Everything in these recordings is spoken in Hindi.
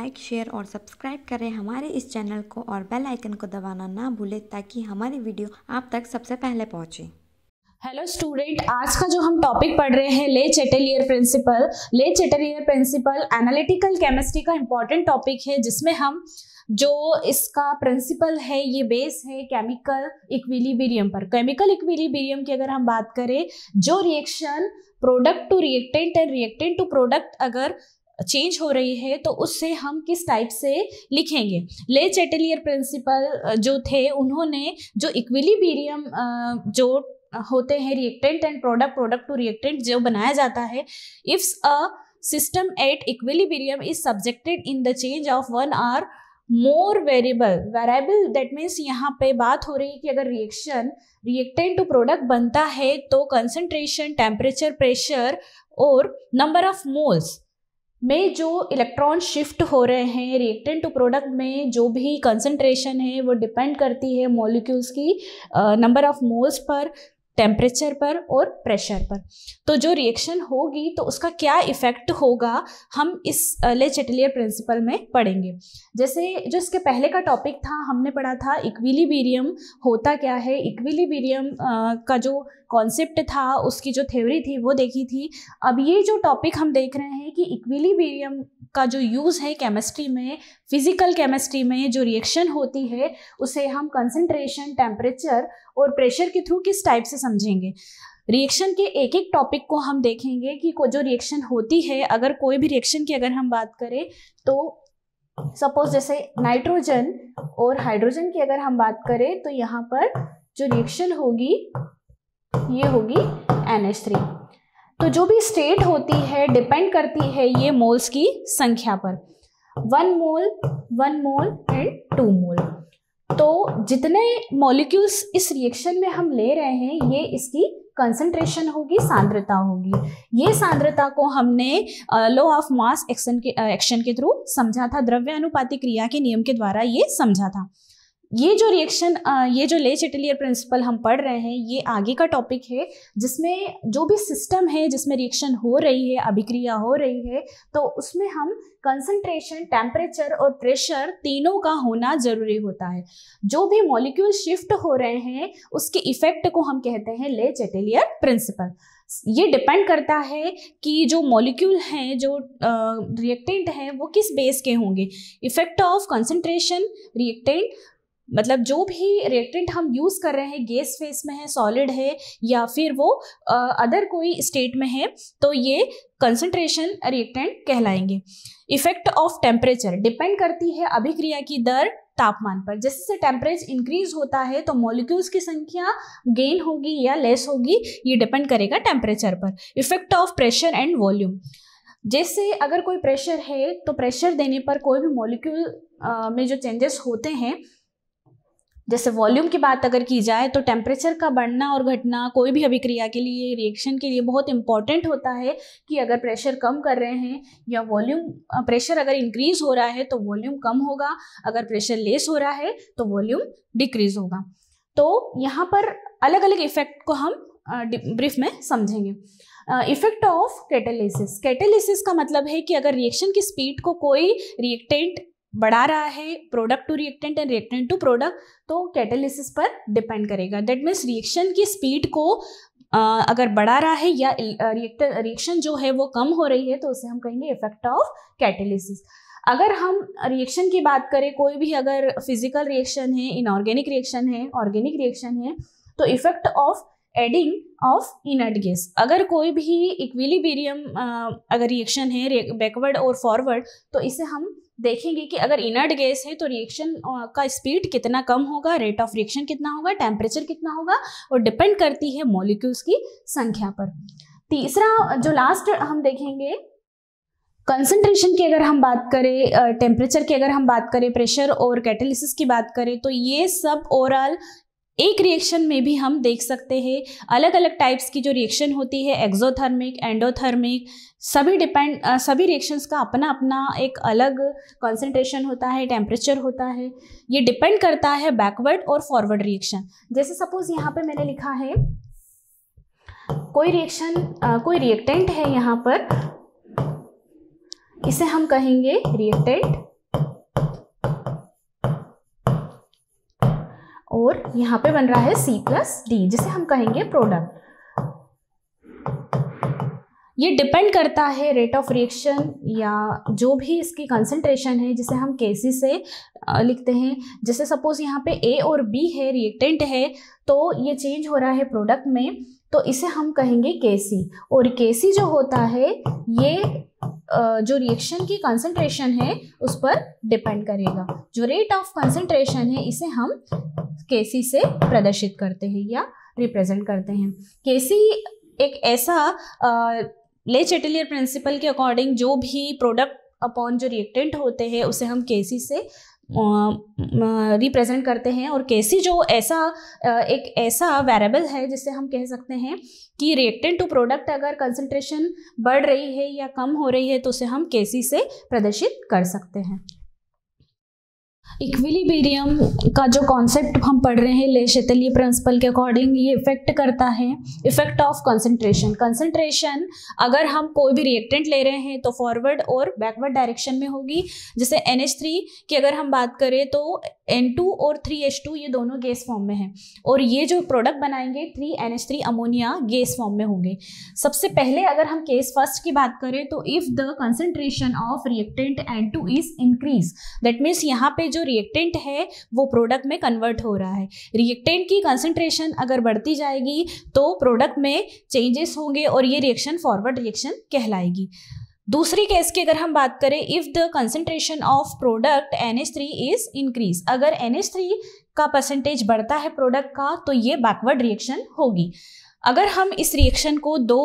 लाइक शेयर और सब्सक्राइब करें हमारे इस चैनल को और बेल आइकन को दबाना ना भूलें ताकि हमारी वीडियो आप तक सबसे पहले पहुंचे हेलो स्टूडेंट आज का जो हम टॉपिक पढ़ रहे हैं ले Chatelier principle Le Chatelier principle analytical chemistry का इंपॉर्टेंट टॉपिक है जिसमें हम जो इसका प्रिंसिपल है ये बेस है केमिकल इक्विलिबीरियम पर केमिकल इक्विलिबीरियम की अगर हम बात करें जो reaction product to reactant and reactant to product अगर चेंज हो रही है तो उससे हम किस टाइप से लिखेंगे ले चेटेलियर प्रिंसिपल जो थे उन्होंने जो इक्विलिबीरियम जो होते हैं reactant and product product to reactant जो बनाया जाता है ifs a system at equilibrium is subjected in the change of one or more variable variable that means यहाँ पे बात हो रही है कि अगर रिएक्शन रिएक्टेंट टू प्रोडक्ट बनता है तो कंसनट्रेशन टेम्परेचर प्रेशर और नंबर ऑफ मोल्स में जो इलेक्ट्रॉन शिफ्ट हो रहे हैं रिएक्टेंट टू प्रोडक्ट में जो भी कंसंट्रेशन है वो डिपेंड करती है मॉलिक्यूल्स की नंबर ऑफ मोल्स पर टेम्परेचर पर और प्रेशर पर तो जो रिएक्शन होगी तो उसका क्या इफेक्ट होगा हम इस ले चेटलियर प्रिंसिपल में पढ़ेंगे जैसे जो इसके पहले का टॉपिक था हमने पढ़ा था इक्विलीबीरियम होता क्या है इक्विलीबीरियम का जो कॉन्सेप्ट था उसकी जो थ्योरी थी वो देखी थी अब ये जो टॉपिक हम देख रहे हैं कि इक्विलीबीरियम का जो यूज़ है केमिस्ट्री में फिजिकल केमिस्ट्री में जो रिएक्शन होती है उसे हम कंसनट्रेशन टेम्परेचर और प्रेशर के थ्रू किस टाइप से समझेंगे रिएक्शन के एक एक टॉपिक को हम देखेंगे कि को जो रिएक्शन होती है अगर कोई भी रिएक्शन की अगर हम बात करें तो सपोज जैसे नाइट्रोजन और हाइड्रोजन की अगर हम बात करें तो यहाँ पर जो रिएक्शन होगी ये होगी एन तो जो भी स्टेट होती है डिपेंड करती है ये मोल्स की संख्या पर one mole one mole and two mole तो जितने मॉलिक्यूल्स इस रिएक्शन में हम ले रहे हैं ये इसकी कंसंट्रेशन होगी सांद्रता होगी ये सांद्रता को हमने लो ऑफ मास एक्शन के एक्शन के थ्रू समझा था द्रव्य अनुपातिक क्रिया के नियम के द्वारा ये समझा था ये जो रिएक्शन ये जो ले चिटलियर प्रिंसिपल हम पढ़ रहे हैं ये आगे का टॉपिक है जिसमें जो भी सिस्टम है जिसमें रिएक्शन हो रही है अभिक्रिया हो रही है तो उसमें हम कंसंट्रेशन टेम्परेचर और प्रेशर तीनों का होना ज़रूरी होता है जो भी मॉलिक्यूल शिफ्ट हो रहे हैं उसके इफेक्ट को हम कहते हैं ले चेटेलियर प्रिंसिपल ये डिपेंड करता है कि जो मॉलिक्यूल हैं जो रिएक्टेंट हैं वो किस बेस के होंगे इफेक्ट ऑफ कंसंट्रेशन रिएक्टेंट मतलब जो भी रिएक्टेंट हम यूज़ कर रहे हैं गैस फेस में है सॉलिड है या फिर वो अदर कोई स्टेट में है तो ये कंसनट्रेशन रिएक्टेंट कहलाएंगे इफेक्ट ऑफ टेम्परेचर डिपेंड करती है अभिक्रिया की दर तापमान पर जैसे जैसे टेम्परेचर इंक्रीज होता है तो मॉलिक्यूल्स की संख्या गेन होगी या लेस होगी ये डिपेंड करेगा टेम्परेचर पर effect of pressure and volume जैसे अगर कोई प्रेशर है तो प्रेशर देने पर कोई भी मॉलिक्यूल में जो चेंजेस होते हैं जैसे वॉल्यूम की बात अगर की जाए तो टेम्परेचर का बढ़ना और घटना कोई भी अभिक्रिया के लिए रिएक्शन के लिए बहुत इंपॉर्टेंट होता है कि अगर प्रेशर कम कर रहे हैं या वॉल्यूम प्रेशर अगर इंक्रीज हो रहा है तो वॉल्यूम कम होगा अगर प्रेशर लेस हो रहा है तो वॉल्यूम डिक्रीज होगा तो यहाँ पर अलग अलग इफेक्ट को हम ब्रीफ में समझेंगे इफेक्ट ऑफ कैटेलिसिस कैटेलिसिस का मतलब है कि अगर रिएक्शन की स्पीड को कोई रिएक्टेंट बढ़ा रहा है product to reactant and reactant to product तो कैटेलिसिस पर डिपेंड करेगा दैट मीन्स रिएक्शन की स्पीड को Uh, अगर बढ़ा रहा है या रिएक्टर रिएक्शन जो है वो कम हो रही है तो उसे हम कहेंगे इफेक्ट ऑफ कैटेलिसिस अगर हम रिएक्शन की बात करें कोई भी अगर फिजिकल रिएक्शन है इनऑर्गेनिक रिएक्शन है ऑर्गेनिक रिएक्शन है तो effect of adding of inert gas अगर कोई भी इक्विलिबेरियम अगर रिएक्शन है बैकवर्ड और फॉरवर्ड तो इसे हम देखेंगे कि अगर इनर्ट गैस है तो रिएक्शन का स्पीड कितना कम होगा रेट ऑफ रिएक्शन कितना होगा टेम्परेचर कितना होगा और डिपेंड करती है मॉलिक्यूल्स की संख्या पर तीसरा जो लास्ट हम देखेंगे कंसंट्रेशन की अगर हम बात करें टेम्परेचर की अगर हम बात करें प्रेशर और कैटेलिसिस की बात करें तो ये सब ओवरऑल एक रिएक्शन में भी हम देख सकते हैं अलग अलग टाइप्स की जो रिएक्शन होती है एक्सोथर्मिक एंडोथर्मिक सभी डिपेंड सभी रिएक्शंस का अपना अपना एक अलग कंसंट्रेशन होता है टेम्परेचर होता है ये डिपेंड करता है बैकवर्ड और फॉरवर्ड रिएक्शन जैसे सपोज यहाँ पे मैंने लिखा है कोई रिएक्शन कोई रिएक्टेंट है यहाँ पर इसे हम कहेंगे रिएक्टेंट और यहां पे बन रहा है सी प्लस डी जिसे हम कहेंगे प्रोडक्ट ये डिपेंड करता है रेट ऑफ रिएक्शन या जो भी इसकी कंसंट्रेशन है जिसे हम केसी से लिखते हैं जैसे सपोज यहाँ पे ए और बी है रिएक्टेंट है तो ये चेंज हो रहा है प्रोडक्ट में तो इसे हम कहेंगे केसी और केसी जो होता है ये जो रिएक्शन की कंसंट्रेशन है उस पर डिपेंड करेगा जो रेट ऑफ कंसंट्रेशन है इसे हम केसी से प्रदर्शित करते हैं या रिप्रेजेंट करते हैं केसी एक ऐसा ले चेटिलियर प्रिंसिपल के अकॉर्डिंग जो भी प्रोडक्ट अपॉन जो रिएक्टेंट होते हैं उसे हम केसी से रिप्रेजेंट करते हैं और केसी जो ऐसा एक ऐसा वेरेबल है जिससे हम कह सकते हैं कि रिएक्टेंट टू प्रोडक्ट अगर कंसंट्रेशन बढ़ रही है या कम हो रही है तो उसे हम केसी से प्रदर्शित कर सकते हैं इक्विलिबेरियम का जो कॉन्सेप्ट हम पढ़ रहे हैं ले शैतलीय प्रिंसिपल के अकॉर्डिंग ये इफेक्ट करता है इफेक्ट ऑफ कंसंट्रेशन कंसंट्रेशन अगर हम कोई भी रिएक्टेंट ले रहे हैं तो फॉरवर्ड और बैकवर्ड डायरेक्शन में होगी जैसे एन की अगर हम बात करें तो एन और थ्री ये दोनों गैस फॉर्म में हैं और ये जो प्रोडक्ट बनाएंगे three N ammonia gas form में होंगे सबसे पहले अगर हम केस फर्स्ट की बात करें तो if the concentration of reactant N two is increase that means यहाँ पे जो जो रिएक्टेंट है वो प्रोडक्ट में कन्वर्ट हो रहा है रिएक्टेंट की कंसनट्रेशन अगर बढ़ती जाएगी तो प्रोडक्ट में चेंजेस होंगे और ये रिएक्शन फॉरवर्ड रिएक्शन कहलाएगी दूसरी केस की अगर हम बात करें if the concentration of product N H three is increase अगर एन एच थ्री का परसेंटेज बढ़ता है प्रोडक्ट का तो ये बैकवर्ड रिएक्शन होगी अगर हम इस रिएक्शन को दो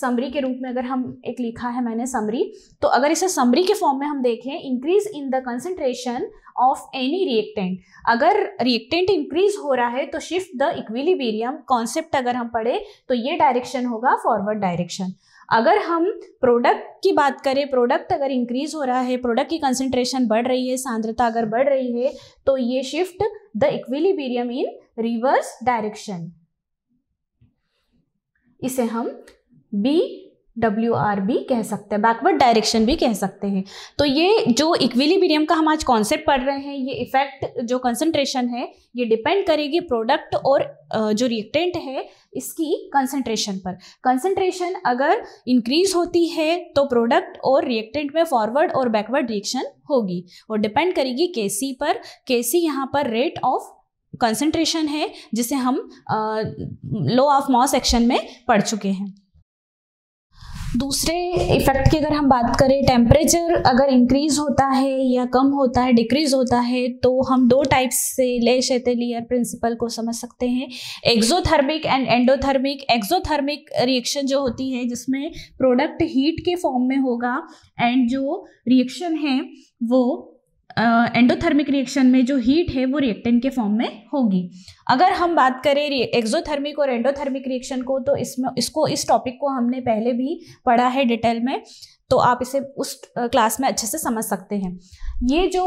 समरी के रूप में अगर हम एक लिखा है मैंने समरी तो अगर इसे समरी के फॉर्म में हम देखें increase in the concentration of any reactant अगर रिएक्टेंट इंक्रीज हो रहा है तो शिफ्ट द इक्विलिबेरियम कॉन्सेप्ट अगर हम पढ़े तो ये डायरेक्शन होगा फॉरवर्ड डायरेक्शन अगर हम प्रोडक्ट की बात करें प्रोडक्ट अगर इंक्रीज हो रहा है प्रोडक्ट की कंसेंट्रेशन बढ़ रही है सांद्रता अगर बढ़ रही है तो ये shift the equilibrium in reverse direction इसे हम बी डब्ल्यू आर भी कह सकते हैं बैकवर्ड डायरेक्शन भी कह सकते हैं तो ये जो इक्विलिब्रियम का हम आज कॉन्सेप्ट पढ़ रहे हैं ये इफेक्ट जो कंसनट्रेशन है ये डिपेंड करेगी प्रोडक्ट और जो रिएक्टेंट है इसकी कंसनट्रेशन पर कंसनट्रेशन अगर इंक्रीज होती है तो प्रोडक्ट और रिएक्टेंट में फॉरवर्ड और बैकवर्ड रिएक्शन होगी और डिपेंड करेगी के सी पर के सी यहाँ पर रेट ऑफ कंसनट्रेशन है जिसे हम लो ऑफ मॉस एक्शन में पढ़ चुके हैं दूसरे इफेक्ट की अगर हम बात करें टेम्परेचर अगर इंक्रीज होता है या कम होता है डिक्रीज होता है तो हम दो टाइप्स से ले शेतेलियर प्रिंसिपल को समझ सकते हैं exothermic and endothermic exothermic reaction जो होती है जिसमें प्रोडक्ट हीट के फॉर्म में होगा एंड जो रिएक्शन है वो एंडोथर्मिक रिएक्शन में जो हीट है वो रिएक्टेंट के फॉर्म में होगी अगर हम बात करें एक्जोथर्मिक और एंडोथर्मिक रिएक्शन को तो इसमें इसको इस टॉपिक को हमने पहले भी पढ़ा है डिटेल में तो आप इसे उस क्लास में अच्छे से समझ सकते हैं ये जो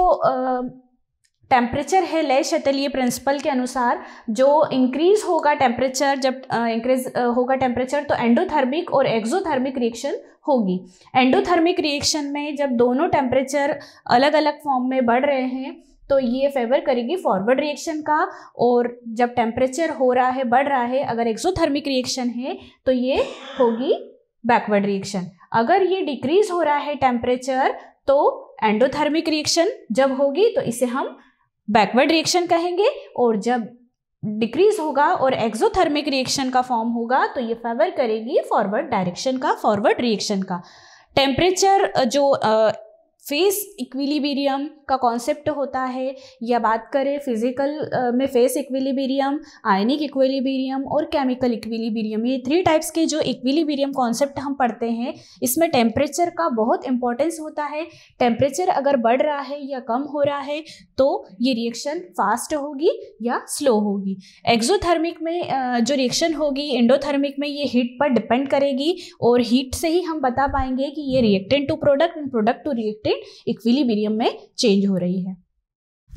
टेम्परेचर है लय ये प्रिंसिपल के अनुसार जो इंक्रीज होगा टेम्परेचर जब इंक्रीज होगा टेम्परेचर तो एंडोथर्मिक और एक्जोथर्मिक रिएक्शन होगी एंडोथर्मिक रिएक्शन में जब दोनों टेम्परेचर अलग अलग फॉर्म में बढ़ रहे हैं तो ये फेवर करेगी फॉरवर्ड रिएक्शन का और जब टेम्परेचर हो रहा है बढ़ रहा है अगर एक्सोथर्मिक रिएक्शन है तो ये होगी बैकवर्ड रिएक्शन अगर ये डिक्रीज हो रहा है टेम्परेचर तो एंडोथर्मिक रिएक्शन जब होगी तो इसे हम बैकवर्ड रिएक्शन कहेंगे और जब डिक्रीज होगा और एक्सोथर्मिक रिएक्शन का फॉर्म होगा तो ये फेवर करेगी फॉरवर्ड डायरेक्शन का फॉरवर्ड रिएक्शन का टेम्परेचर जो फेस इक्विलिबीरियम का कॉन्सेप्ट होता है या बात करें फिजिकल में फेस इक्विलिबीरियम आयनिक इक्विलिबीरियम और केमिकल इक्विलिबीरियम ये थ्री टाइप्स के जो इक्विलिबीरियम कॉन्सेप्ट हम पढ़ते हैं इसमें टेम्परेचर का बहुत इंपॉर्टेंस होता है टेम्परेचर अगर बढ़ रहा है या कम हो रहा है तो ये रिएक्शन फास्ट होगी या स्लो होगी एक्जोथर्मिक में जो रिएक्शन होगी इंडोथर्मिक में ये हीट पर डिपेंड करेगी और हीट से ही हम बता पाएंगे कि ये reactant to product product to reactant equilibrium में चेंज हो रही है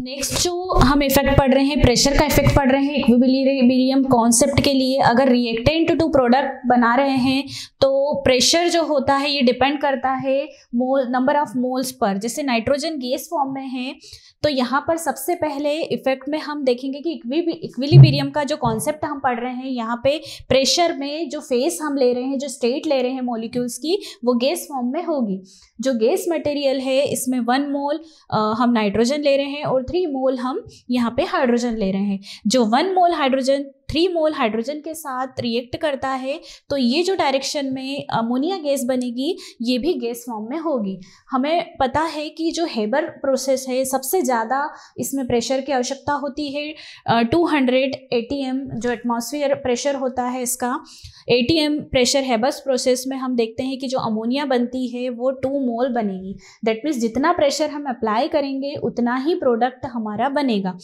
नेक्स्ट जो हम इफेक्ट पढ़ रहे हैं प्रेशर का इफेक्ट पढ़ रहे हैं इक्विबिलियम कॉन्सेप्ट के लिए अगर रिएक्टेंट टू प्रोडक्ट बना रहे हैं तो प्रेशर जो होता है ये डिपेंड करता है मोल नंबर ऑफ मोल्स पर जैसे नाइट्रोजन गैस फॉर्म में है तो यहाँ पर सबसे पहले इफेक्ट में हम देखेंगे कि इक्विलिबीरियम का जो कॉन्सेप्ट हम पढ़ रहे हैं यहाँ पे प्रेशर में जो फेस हम ले रहे हैं जो स्टेट ले रहे हैं मोलिक्यूल्स की वो गैस फॉर्म में होगी जो गैस मटेरियल है इसमें वन मोल हम नाइट्रोजन ले रहे हैं और थ्री मोल हम यहाँ पे हाइड्रोजन ले रहे हैं जो one mole hydrogen three mole hydrogen के साथ रिएक्ट करता है तो ये जो डायरेक्शन में अमोनिया गैस बनेगी ये भी गैस फॉर्म में होगी हमें पता है कि जो हेबर प्रोसेस है सबसे ज़्यादा इसमें प्रेशर की आवश्यकता होती है टू हंड्रेड जो एटमोसफियर प्रेशर होता है इसका ए प्रेशर हैबर्स प्रोसेस में हम देखते हैं कि जो अमोनिया बनती है वो टू मोल बनेगी दैट मीन्स जितना प्रेशर हम अप्लाई करेंगे उतना ही प्रोडक्ट हमारा बनेगा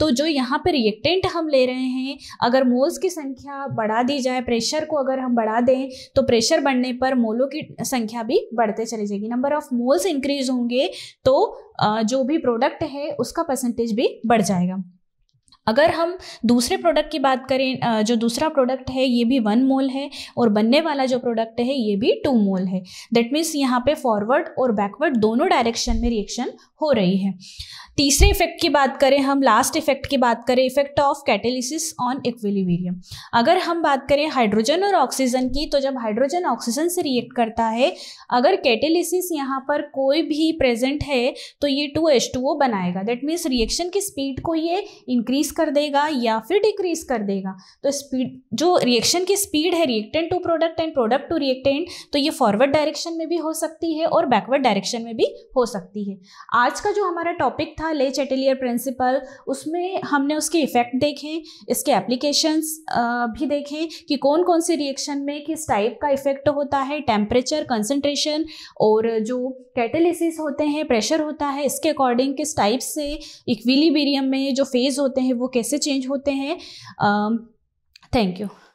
तो जो यहाँ पर रिएक्टेंट हम ले रहे हैं अगर अगर मोल्स की संख्या बढ़ा दी जाए प्रेशर को अगर हम बढ़ा दें तो प्रेशर बढ़ने पर मोलों की संख्या भी बढ़ते चली जाएगी नंबर ऑफ मोल्स इंक्रीज होंगे तो जो भी प्रोडक्ट है उसका परसेंटेज भी बढ़ जाएगा अगर हम दूसरे प्रोडक्ट की बात करें जो दूसरा प्रोडक्ट है ये भी वन मोल है और बनने वाला जो प्रोडक्ट है ये भी टू मोल है दैट मीन्स यहाँ पे फॉरवर्ड और बैकवर्ड दोनों डायरेक्शन में रिएक्शन हो रही है तीसरे इफेक्ट की बात करें हम लास्ट इफेक्ट की बात करें effect of catalysis on equilibrium अगर हम बात करें हाइड्रोजन और ऑक्सीजन की तो जब हाइड्रोजन ऑक्सीजन से रिएक्ट करता है अगर कैटेलिसिस यहाँ पर कोई भी प्रेजेंट है तो ये टू एच टू ओ बनाएगा दैट मीन्स रिएक्शन की स्पीड को ये इंक्रीज कर देगा या फिर डिक्रीज कर देगा तो स्पीड जो रिएक्शन की स्पीड है reactant to product and product to reactant तो ये फॉरवर्ड डायरेक्शन में भी हो सकती है और बैकवर्ड डायरेक्शन में भी हो सकती है आज आज का जो हमारा टॉपिक था ले चेटेलियर प्रिंसिपल उसमें हमने उसके इफ़ेक्ट देखे इसके एप्लीकेशंस भी देखें कि कौन कौन से रिएक्शन में किस टाइप का इफ़ेक्ट होता है टेम्परेचर कंसंट्रेशन और जो कैटेलिसिस होते हैं प्रेशर होता है इसके अकॉर्डिंग किस टाइप से इक्विलीबेरियम में जो फेज़ होते हैं वो कैसे चेंज होते हैं थैंक यू